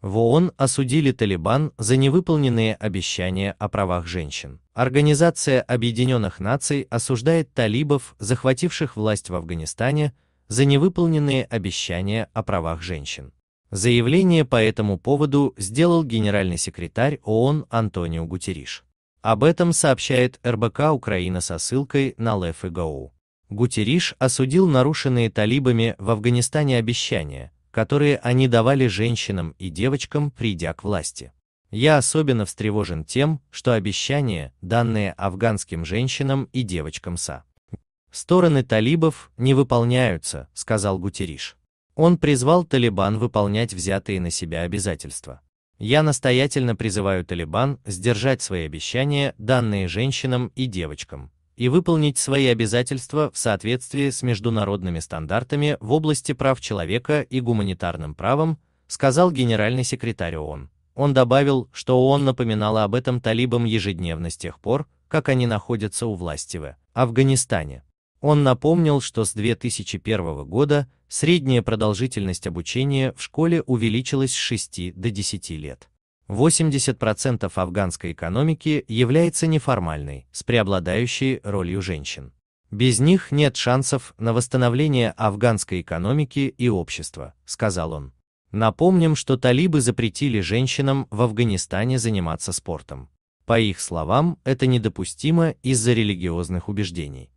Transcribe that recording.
В ООН осудили Талибан за невыполненные обещания о правах женщин. Организация Объединенных Наций осуждает талибов, захвативших власть в Афганистане, за невыполненные обещания о правах женщин. Заявление по этому поводу сделал генеральный секретарь ООН Антонио Гутериш. Об этом сообщает РБК Украина со ссылкой на Лев и Гоу. Гутериш осудил нарушенные талибами в Афганистане обещания – которые они давали женщинам и девочкам, придя к власти. Я особенно встревожен тем, что обещания, данные афганским женщинам и девочкам СА. Стороны талибов не выполняются, сказал Гутериш. Он призвал Талибан выполнять взятые на себя обязательства. Я настоятельно призываю Талибан сдержать свои обещания, данные женщинам и девочкам, и выполнить свои обязательства в соответствии с международными стандартами в области прав человека и гуманитарным правом, сказал генеральный секретарь ООН. Он добавил, что ООН напоминала об этом талибам ежедневно с тех пор, как они находятся у власти в Афганистане. Он напомнил, что с 2001 года средняя продолжительность обучения в школе увеличилась с 6 до 10 лет. 80% афганской экономики является неформальной, с преобладающей ролью женщин. Без них нет шансов на восстановление афганской экономики и общества, сказал он. Напомним, что талибы запретили женщинам в Афганистане заниматься спортом. По их словам, это недопустимо из-за религиозных убеждений.